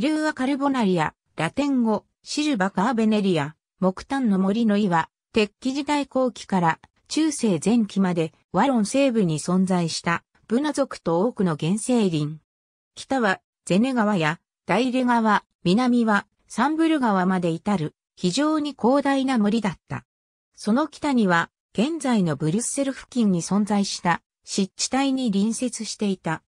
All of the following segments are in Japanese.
ル流はカルボナリア、ラテン語、シルバカーベネリア、木炭の森の岩、鉄器時代後期から中世前期までワロン西部に存在したブナ族と多くの原生林。北はゼネ川やダイレ川、南はサンブル川まで至る非常に広大な森だった。その北には現在のブリュッセル付近に存在した湿地帯に隣接していた。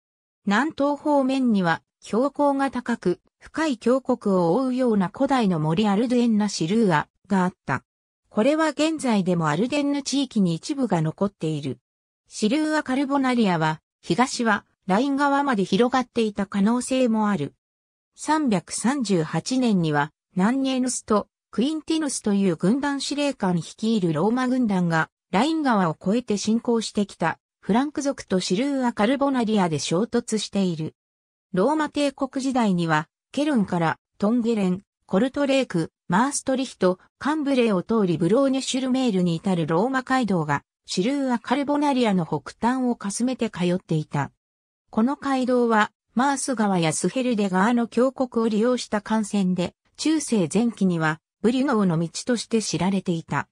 南東方面には標高が高く深い峡谷を覆うような古代の森アルデンナシルーアがあった。これは現在でもアルデンヌ地域に一部が残っている。シルーアカルボナリアは、東はライン川まで広がっていた可能性もある。338年には、ナンニエヌスとクインティヌスという軍団司令官率いるローマ軍団が、ライン川を越えて侵攻してきた、フランク族とシルーア・カルボナリアで衝突している。ローマ帝国時代には、ケルンからトンゲレン、コルトレーク、マーストリヒト、カンブレーを通りブローニシュルメールに至るローマ街道が、シルーア・カルボナリアの北端をかすめて通っていた。この街道は、マース川やスヘルデ川の峡谷を利用した幹線で、中世前期には、ブリノーの道として知られていた。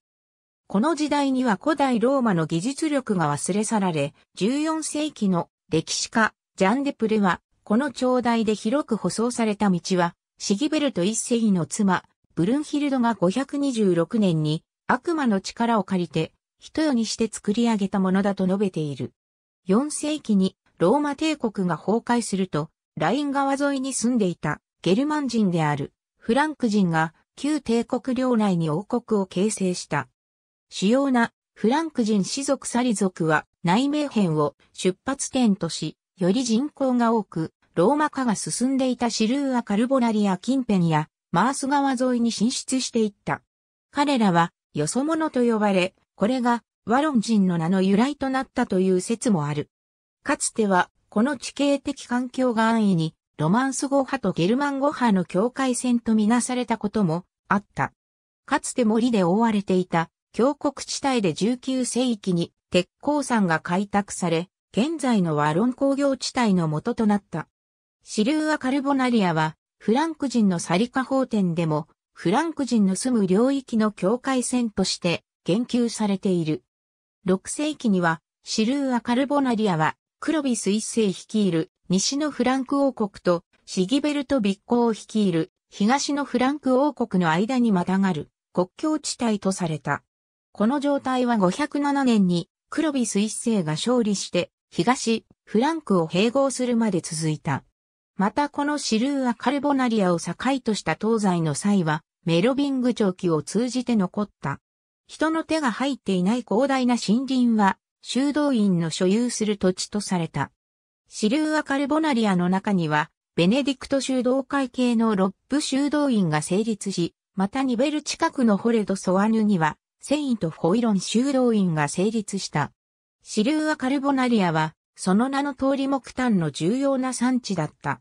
この時代には古代ローマの技術力が忘れ去られ、14世紀の歴史家、ジャンデプレはこの長大で広く舗装された道は、シギベルト一世の妻、ブルンヒルドが526年に悪魔の力を借りて、人世にして作り上げたものだと述べている。4世紀にローマ帝国が崩壊すると、ライン川沿いに住んでいたゲルマン人であるフランク人が旧帝国領内に王国を形成した。主要なフランク人氏族サリ族は内名編を出発点とし、より人口が多く、ローマ化が進んでいたシルーア・カルボナリア近辺やマース川沿いに進出していった。彼らは、よそ者と呼ばれ、これがワロン人の名の由来となったという説もある。かつては、この地形的環境が安易に、ロマンス語派とゲルマン語派の境界線とみなされたこともあった。かつて森で覆われていた峡谷地帯で19世紀に鉄鉱山が開拓され、現在のワロン工業地帯の元となった。シルーア・カルボナリアは、フランク人のサリカ法典でも、フランク人の住む領域の境界線として言及されている。6世紀には、シルーア・カルボナリアは、クロビス一世率いる西のフランク王国とシギベルト・ビッコを率いる東のフランク王国の間にまたがる国境地帯とされた。この状態は507年にクロビス一世が勝利して東フランクを併合するまで続いた。またこのシルーア・カルボナリアを境とした東西の際は、メロビング長期を通じて残った。人の手が入っていない広大な森林は、修道院の所有する土地とされた。シルーア・カルボナリアの中には、ベネディクト修道会系のロップ修道院が成立し、またニベル近くのホレド・ソワヌには、セインとホイロン修道院が成立した。シルーア・カルボナリアは、その名の通り木炭の重要な産地だった。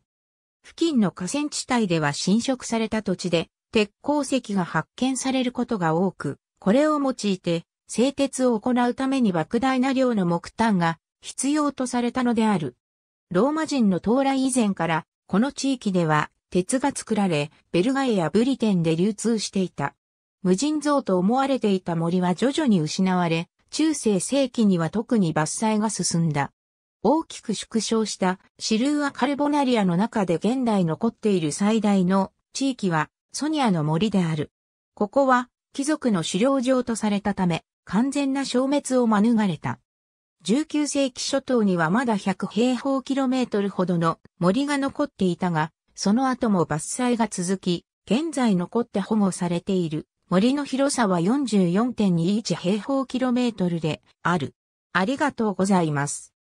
付近の河川地帯では侵食された土地で、鉄鉱石が発見されることが多く、これを用いて、製鉄を行うために莫大な量の木炭が必要とされたのである。ローマ人の到来以前から、この地域では鉄が作られ、ベルガエやブリテンで流通していた。無人像と思われていた森は徐々に失われ、中世世紀には特に伐採が進んだ。大きく縮小したシルーア・カルボナリアの中で現代残っている最大の地域はソニアの森である。ここは貴族の狩猟場とされたため完全な消滅を免れた。19世紀初頭にはまだ100平方キロメートルほどの森が残っていたが、その後も伐採が続き、現在残って保護されている森の広さは44.21平方キロメートルである。ありがとうございます。